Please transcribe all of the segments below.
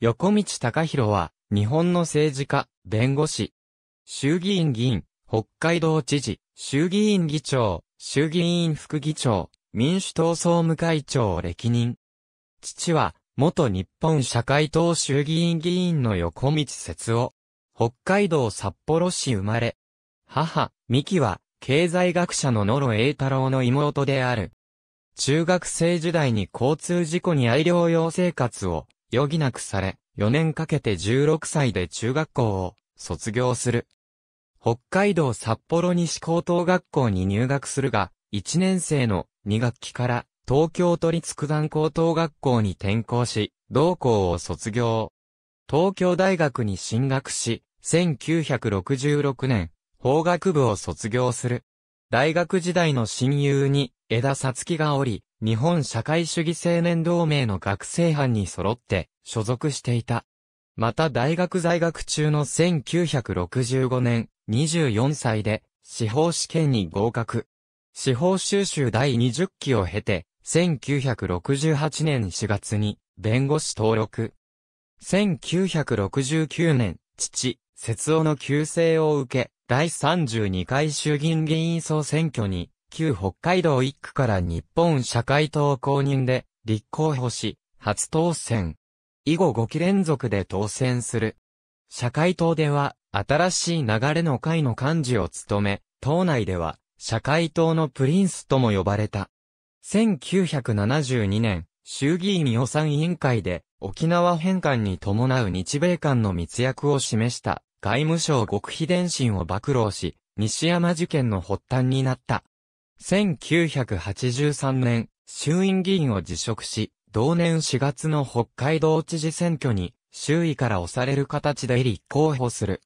横道隆弘は、日本の政治家、弁護士、衆議院議員、北海道知事、衆議院議長、衆議院副議長、民主党総務会長を歴任。父は、元日本社会党衆議院議員の横道節夫。北海道札幌市生まれ。母、美希は、経済学者の野呂栄太郎の妹である。中学生時代に交通事故に愛療養生活を余儀なくされ、4年かけて16歳で中学校を卒業する。北海道札幌西高等学校に入学するが、1年生の2学期から東京都立九段高等学校に転校し、同校を卒業。東京大学に進学し、1966年、法学部を卒業する。大学時代の親友に、枝さつきがおり、日本社会主義青年同盟の学生班に揃って所属していた。また大学在学中の1965年、24歳で司法試験に合格。司法修習第20期を経て、1968年4月に弁護士登録。1969年、父、節夫の旧姓を受け、第32回衆議院議員総選挙に旧北海道1区から日本社会党公認で立候補し、初当選。以後5期連続で当選する。社会党では、新しい流れの会の幹事を務め、党内では、社会党のプリンスとも呼ばれた。1972年、衆議院予算委員会で、沖縄返還に伴う日米間の密約を示した、外務省極秘伝心を暴露し、西山事件の発端になった。1983年、衆院議員を辞職し、同年4月の北海道知事選挙に、周囲から押される形で立候補する。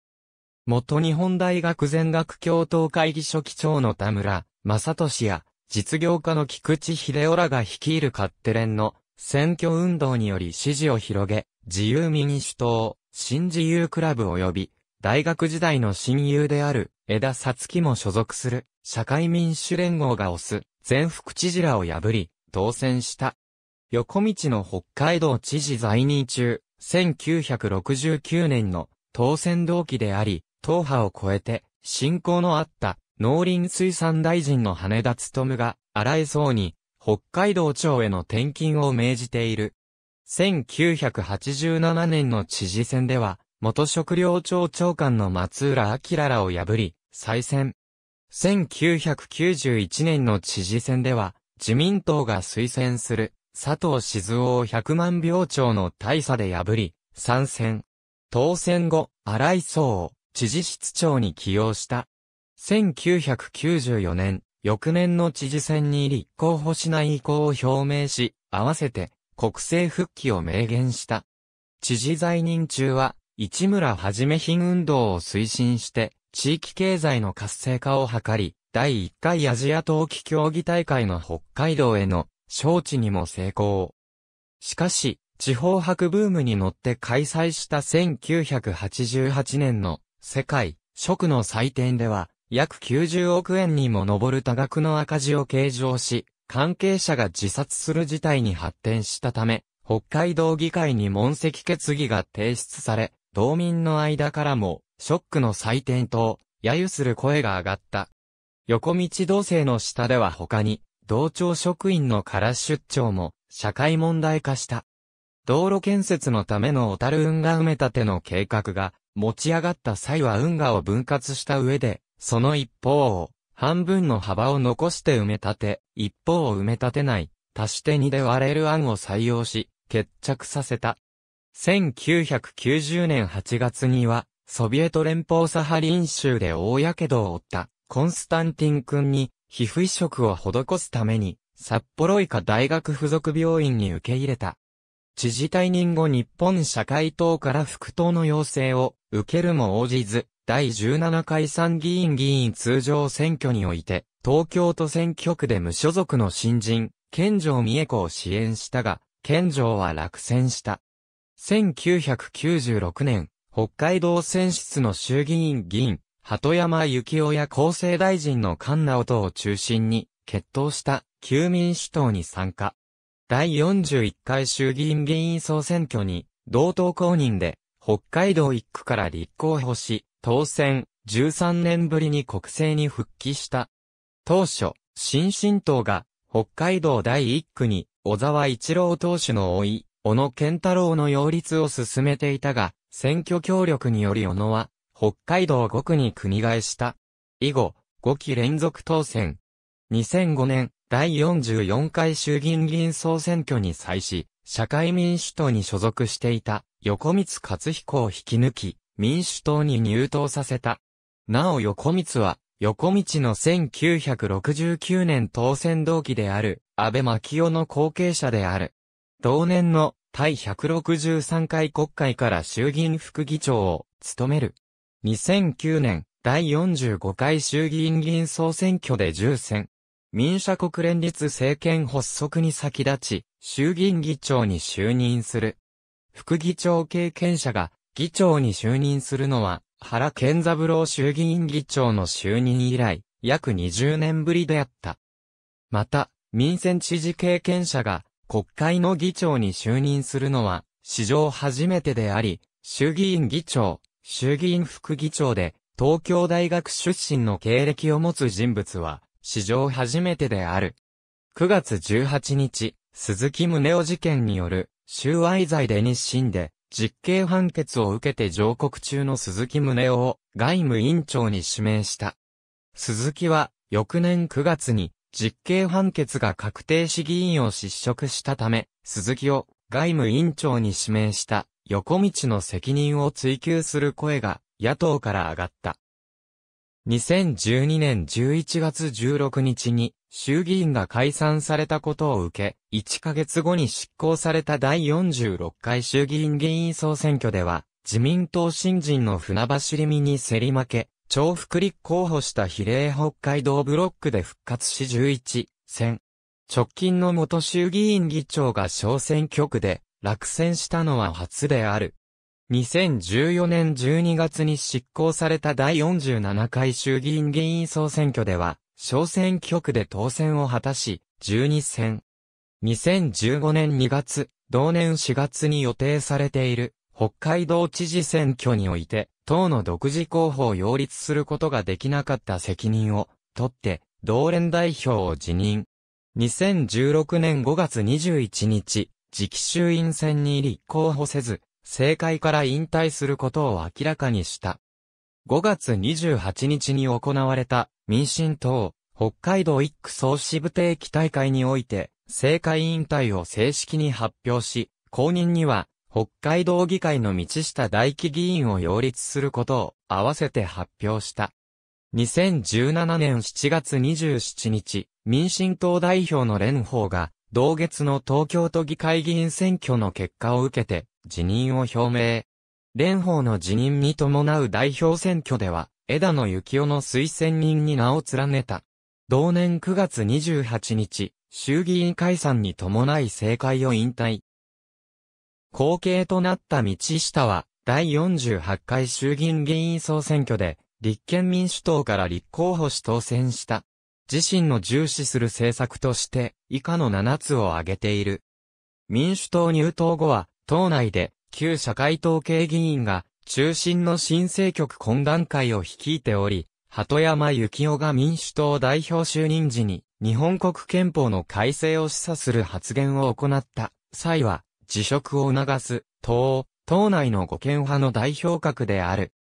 元日本大学全学共闘会議書記長の田村、正俊や、実業家の菊池秀夫らが率いる勝手連の選挙運動により支持を広げ、自由民主党、新自由クラブ及び、大学時代の親友である、枝さつきも所属する。社会民主連合が推す全副知事らを破り、当選した。横道の北海道知事在任中、1969年の当選同期であり、党派を超えて、信仰のあった農林水産大臣の羽田むが、荒井うに、北海道庁への転勤を命じている。1987年の知事選では、元食料庁長官の松浦明らを破り、再選。1991年の知事選では、自民党が推薦する佐藤静夫を100万票超の大差で破り、参戦。当選後、荒井総を知事室長に起用した。1994年、翌年の知事選に立候補しない意向を表明し、合わせて国政復帰を明言した。知事在任中は、市村はじめ品運動を推進して、地域経済の活性化を図り、第1回アジア冬季競技大会の北海道への招致にも成功。しかし、地方博ブームに乗って開催した1988年の世界食の祭典では約90億円にも上る多額の赤字を計上し、関係者が自殺する事態に発展したため、北海道議会に問責決議が提出され、道民の間からもショックの祭典と、揶揄する声が上がった。横道同性の下では他に、同調職員のカラ出張も、社会問題化した。道路建設のための小樽運河埋め立ての計画が、持ち上がった際は運河を分割した上で、その一方を、半分の幅を残して埋め立て、一方を埋め立てない、足して2で割れる案を採用し、決着させた。1990年8月には、ソビエト連邦サハリン州で大火傷を負ったコンスタンティン君に皮膚移植を施すために札幌医科大学附属病院に受け入れた。知事退任後日本社会党から副党の要請を受けるも応じず、第17回参議院議員通常選挙において、東京都選挙区で無所属の新人、健城美恵子を支援したが、健城は落選した。1996年、北海道選出の衆議院議員、鳩山幸夫や厚生大臣の菅直人を中心に、決闘した旧民主党に参加。第41回衆議院議員総選挙に、同党公認で、北海道1区から立候補し、当選、13年ぶりに国政に復帰した。当初、新進党が、北海道第1区に、小沢一郎党首の老い、小野健太郎の擁立を進めていたが、選挙協力により小野は、北海道5区に国替えした。以後、5期連続当選。2005年、第44回衆議院議員総選挙に際し、社会民主党に所属していた、横光克彦を引き抜き、民主党に入党させた。なお横光は、横道の1969年当選同期である、安倍牧夫の後継者である。同年の第163回国会から衆議院副議長を務める。2009年、第45回衆議院議員総選挙で重選。民社国連立政権発足に先立ち、衆議院議長に就任する。副議長経験者が議長に就任するのは、原健三郎衆議院議長の就任以来、約20年ぶりであった。また、民選知事経験者が国会の議長に就任するのは、史上初めてであり、衆議院議長、衆議院副議長で、東京大学出身の経歴を持つ人物は、史上初めてである。9月18日、鈴木宗男事件による、収賄罪で日清で、実刑判決を受けて上告中の鈴木宗男を外務委員長に指名した。鈴木は、翌年9月に、実刑判決が確定し議員を失職したため、鈴木を外務委員長に指名した横道の責任を追及する声が野党から上がった。2012年11月16日に衆議院が解散されたことを受け、1ヶ月後に執行された第46回衆議院議員総選挙では、自民党新人の船橋り身に競り負け、重複立候補した比例北海道ブロックで復活し11選。直近の元衆議院議長が小選挙区で落選したのは初である。2014年12月に執行された第47回衆議院議員総選挙では、小選挙区で当選を果たし、12選。2015年2月、同年4月に予定されている北海道知事選挙において、党の独自候補を擁立することができなかった責任を、取って、同連代表を辞任。2016年5月21日、次期衆院選に立候補せず、政界から引退することを明らかにした。5月28日に行われた民進党北海道一区総支部定期大会において政界引退を正式に発表し、公認には北海道議会の道下大輝議員を擁立することを合わせて発表した。2017年7月27日、民進党代表の蓮舫が、同月の東京都議会議員選挙の結果を受けて、辞任を表明。蓮舫の辞任に伴う代表選挙では、枝野幸男の推薦人に名を連ねた。同年9月28日、衆議院解散に伴い政界を引退。後継となった道下は、第48回衆議院議員総選挙で、立憲民主党から立候補し当選した。自身の重視する政策として、以下の7つを挙げている。民主党入党後は、党内で、旧社会統計議員が、中心の新政局懇談会を率いており、鳩山幸夫が民主党代表就任時に、日本国憲法の改正を示唆する発言を行った際は、辞職を促す、党、党内の五権派の代表格である。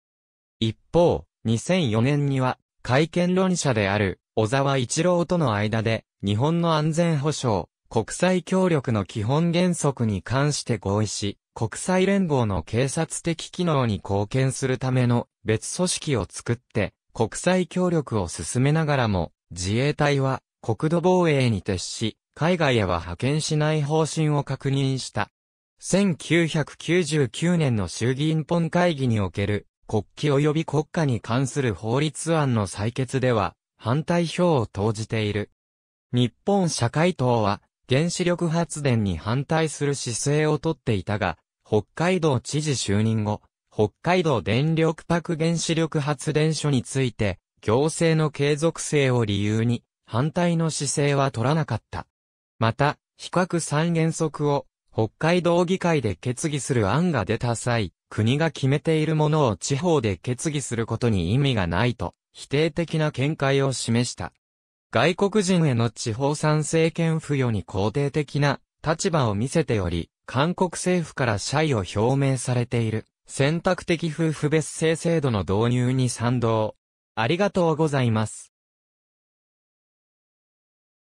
一方、2004年には、会見論者である、小沢一郎との間で、日本の安全保障、国際協力の基本原則に関して合意し、国際連合の警察的機能に貢献するための別組織を作って、国際協力を進めながらも、自衛隊は国土防衛に徹し、海外へは派遣しない方針を確認した。1999年の衆議院本会議における国旗及び国家に関する法律案の採決では反対票を投じている。日本社会党は原子力発電に反対する姿勢をとっていたが、北海道知事就任後、北海道電力パク原子力発電所について、行政の継続性を理由に、反対の姿勢は取らなかった。また、比較三原則を北海道議会で決議する案が出た際、国が決めているものを地方で決議することに意味がないと、否定的な見解を示した。外国人への地方参政権付与に肯定的な立場を見せており、韓国政府から謝意を表明されている選択的夫婦別姓制度の導入に賛同。ありがとうございます。